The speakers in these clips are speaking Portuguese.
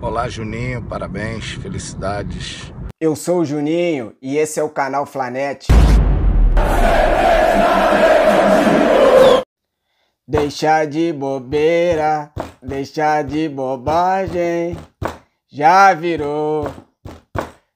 Olá, Juninho, parabéns, felicidades. Eu sou o Juninho e esse é o canal Flanete. Deixar de bobeira, deixar de bobagem, já virou.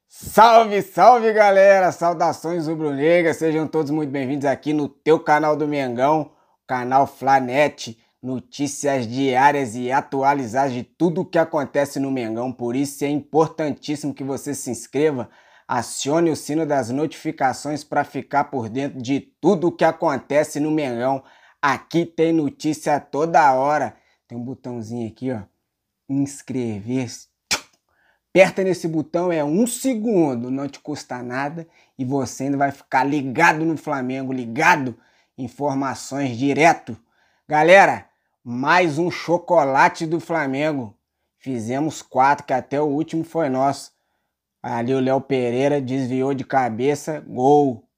Salve, salve galera! Saudações rubro negras sejam todos muito bem-vindos aqui no teu canal do Mengão, canal Flanete notícias diárias e atualizadas de tudo o que acontece no Mengão. Por isso é importantíssimo que você se inscreva, acione o sino das notificações para ficar por dentro de tudo o que acontece no Mengão. Aqui tem notícia toda hora. Tem um botãozinho aqui, ó. Inscrever-se. Aperta nesse botão, é um segundo, não te custa nada e você ainda vai ficar ligado no Flamengo, ligado informações direto. Galera, mais um chocolate do Flamengo. Fizemos quatro, que até o último foi nosso. Ali o Léo Pereira desviou de cabeça, gol.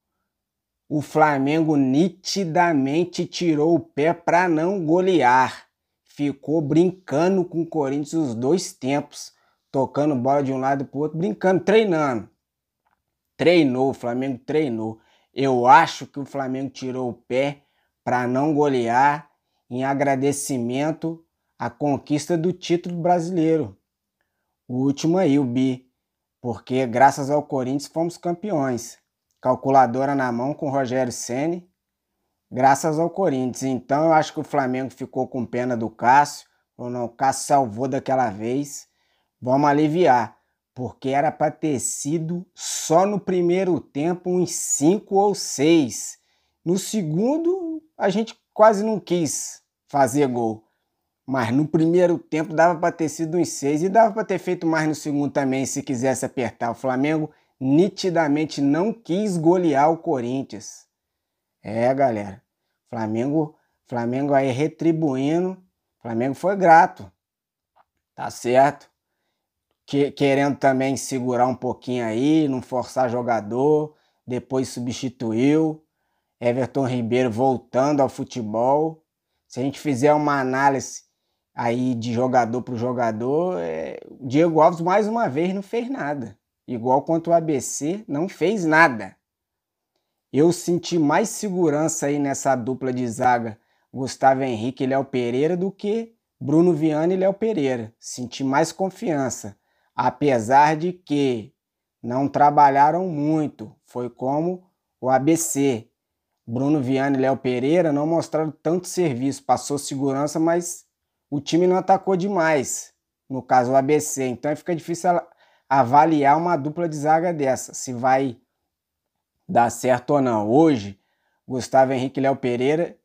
O Flamengo nitidamente tirou o pé para não golear. Ficou brincando com o Corinthians os dois tempos, tocando bola de um lado para o outro, brincando, treinando. Treinou, o Flamengo treinou. Eu acho que o Flamengo tirou o pé para não golear em agradecimento à conquista do título brasileiro. O último aí, o bi, porque graças ao Corinthians fomos campeões. Calculadora na mão com Rogério Ceni, graças ao Corinthians. Então eu acho que o Flamengo ficou com pena do Cássio, ou não, o Cássio salvou daquela vez. Vamos aliviar, porque era para ter sido só no primeiro tempo uns cinco ou seis. No segundo, a gente quase não quis fazer gol. Mas no primeiro tempo dava para ter sido uns seis e dava para ter feito mais no segundo também se quisesse apertar. O Flamengo nitidamente não quis golear o Corinthians. É, galera. Flamengo, Flamengo aí retribuindo. Flamengo foi grato. Tá certo? Que, querendo também segurar um pouquinho aí, não forçar jogador, depois substituiu. Everton Ribeiro voltando ao futebol. Se a gente fizer uma análise aí de jogador para jogador, é... o Diego Alves mais uma vez não fez nada. Igual quanto o ABC, não fez nada. Eu senti mais segurança aí nessa dupla de zaga Gustavo Henrique e Léo Pereira do que Bruno Viana e Léo Pereira. Senti mais confiança, apesar de que não trabalharam muito. Foi como o ABC. Bruno Viana e Léo Pereira não mostraram tanto serviço, passou segurança, mas o time não atacou demais. No caso, o ABC. Então fica difícil avaliar uma dupla de zaga dessa, se vai dar certo ou não. Hoje, Gustavo Henrique e Léo Pereira,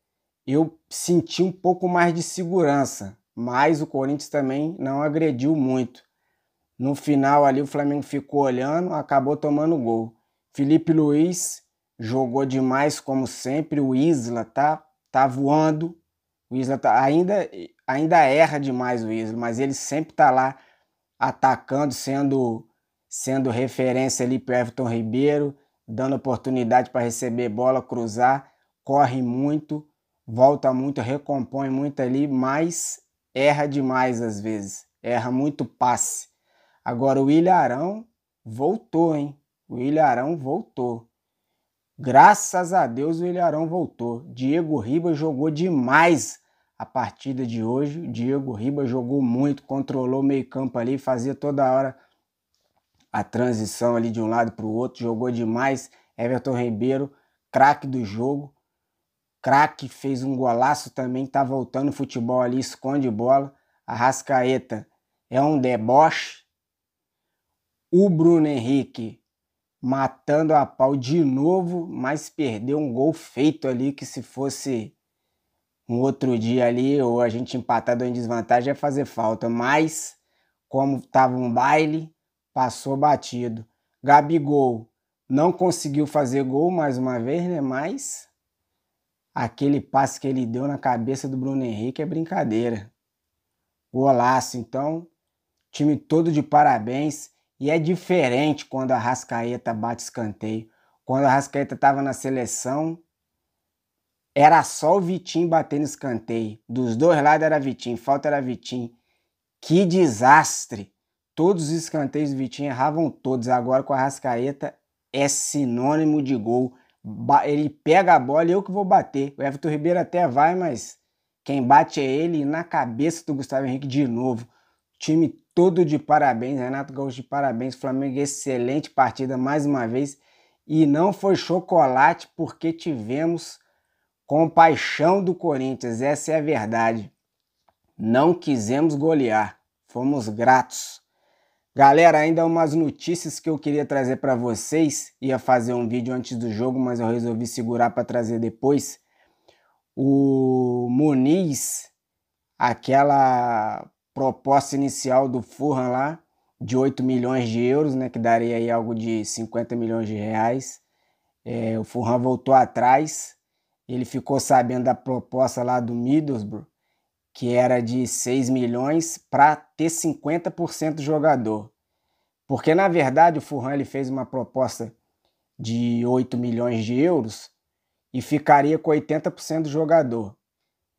eu senti um pouco mais de segurança, mas o Corinthians também não agrediu muito. No final ali, o Flamengo ficou olhando, acabou tomando gol. Felipe Luiz jogou demais como sempre. O Isla tá, tá voando. O Isla tá, ainda, ainda erra demais o Isla, mas ele sempre tá lá atacando, sendo, sendo referência ali para Everton Ribeiro, dando oportunidade para receber bola, cruzar, corre muito, volta muito, recompõe muito ali, mas erra demais às vezes, erra muito passe. Agora o Ilharão voltou, hein? O Ilharão voltou. Graças a Deus o Ilharão voltou. Diego Ribas jogou demais a partida de hoje. Diego Ribas jogou muito, controlou o meio-campo ali, fazia toda hora a transição ali de um lado para o outro, jogou demais. Everton Ribeiro, craque do jogo. Craque fez um golaço também, tá voltando o futebol ali, esconde bola. A Rascaeta é um deboche. O Bruno Henrique matando a pau de novo, mas perdeu um gol feito ali que se fosse um outro dia ali ou a gente empatado em desvantagem ia fazer falta, mas como estava um baile, passou batido. Gabigol não conseguiu fazer gol mais uma vez, né? Mas aquele passe que ele deu na cabeça do Bruno Henrique é brincadeira. Golaço, então, time todo de parabéns. E é diferente quando a Rascaeta bate escanteio. Quando a Rascaeta estava na seleção, era só o Vitinho batendo escanteio. Dos dois lados era Vitinho, falta era Vitinho. Que desastre! Todos os escanteios do Vitinho erravam todos. Agora com a Rascaeta é sinônimo de gol. Ele pega a bola e eu que vou bater. O Everton Ribeiro até vai, mas quem bate é ele na cabeça do Gustavo Henrique de novo. O time tudo de parabéns, Renato Gaúcho de parabéns, Flamengo excelente partida mais uma vez e não foi chocolate porque tivemos compaixão do Corinthians, essa é a verdade. Não quisemos golear, fomos gratos. Galera, ainda umas notícias que eu queria trazer para vocês. Ia fazer um vídeo antes do jogo, mas eu resolvi segurar para trazer depois. O Muniz, aquela proposta inicial do Furran lá, de 8 milhões de euros, né, que daria aí algo de 50 milhões de reais. É, o Furran voltou atrás, ele ficou sabendo da proposta lá do Middlesbrough, que era de 6 milhões para ter 50% do jogador. Porque na verdade o Furran ele fez uma proposta de 8 milhões de euros e ficaria com 80% do jogador.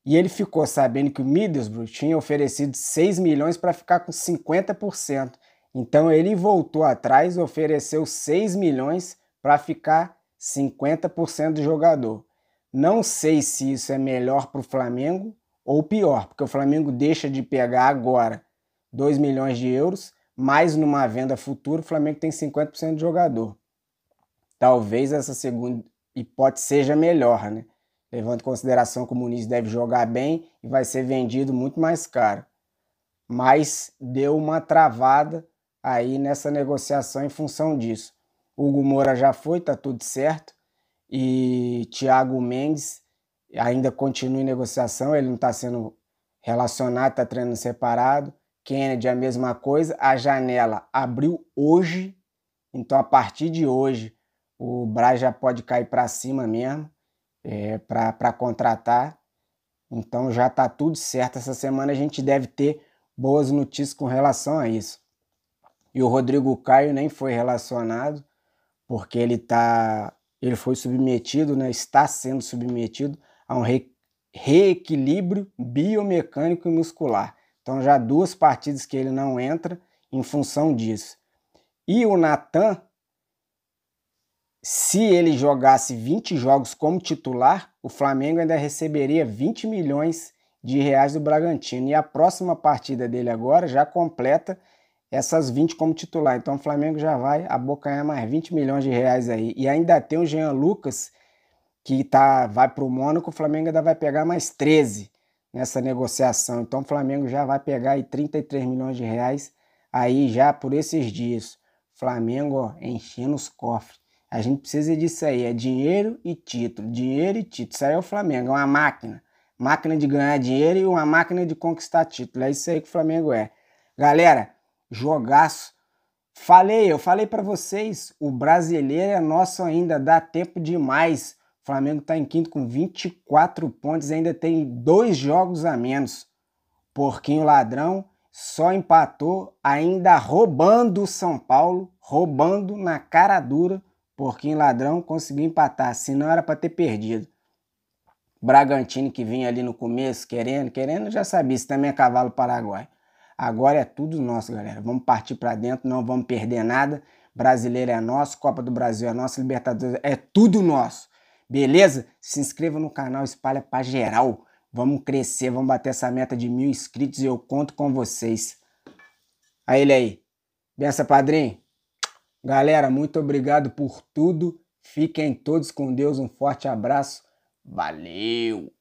E ele ficou sabendo que o Middlesbrough tinha oferecido 6 milhões para ficar com 50%. Então ele voltou atrás e ofereceu 6 milhões para ficar 50% do jogador. Não sei se isso é melhor para o Flamengo ou pior, porque o Flamengo deixa de pegar agora 2 milhões de euros, mas numa venda futura o Flamengo tem 50% do jogador. Talvez essa segunda hipótese seja melhor, né? levando em consideração que o Muniz deve jogar bem e vai ser vendido muito mais caro. Mas deu uma travada aí nessa negociação em função disso. Hugo Moura já foi, tá tudo certo. E Thiago Mendes ainda continua em negociação, ele não está sendo relacionado, está treinando separado. Kennedy, a mesma coisa. A janela abriu hoje, então a partir de hoje o Braz já pode cair para cima mesmo é, para contratar. Então já está tudo certo. Essa semana a gente deve ter boas notícias com relação a isso. E o Rodrigo Caio nem foi relacionado, porque ele tá, ele foi submetido, né, está sendo submetido a um re, reequilíbrio biomecânico e muscular. Então já duas partidas que ele não entra em função disso. E o Natan, se ele jogasse 20 jogos como titular, o Flamengo ainda receberia 20 milhões de reais do Bragantino. E a próxima partida dele agora já completa essas 20 como titular. Então o Flamengo já vai abocanhar mais 20 milhões de reais aí. E ainda tem o Jean Lucas, que tá, vai para o Mônaco, o Flamengo ainda vai pegar mais 13 nessa negociação. Então o Flamengo já vai pegar aí 33 milhões de reais aí já por esses dias. Flamengo ó, enchendo os cofres. A gente precisa disso aí, é dinheiro e título, dinheiro e título. Isso aí é o Flamengo, é uma máquina. Máquina de ganhar dinheiro e uma máquina de conquistar título. É isso aí que o Flamengo é. Galera, jogaço. Falei, eu falei para vocês, o brasileiro é nosso ainda, dá tempo demais. O Flamengo tá em quinto com 24 pontos, ainda tem dois jogos a menos. Porquinho ladrão só empatou, ainda roubando o São Paulo, roubando na cara dura Porquinho Ladrão conseguiu empatar, Se não era para ter perdido. Bragantino que vinha ali no começo, querendo, querendo, já sabia, isso também é cavalo paraguai. Agora é tudo nosso, galera. Vamos partir para dentro, não vamos perder nada. Brasileiro é nosso, Copa do Brasil é nosso, Libertadores é tudo nosso. Beleza? Se inscreva no canal, espalha para geral. Vamos crescer, vamos bater essa meta de mil inscritos e eu conto com vocês. Aí ele aí. Bença, padrinho. Galera, muito obrigado por tudo. Fiquem todos com Deus. Um forte abraço. Valeu!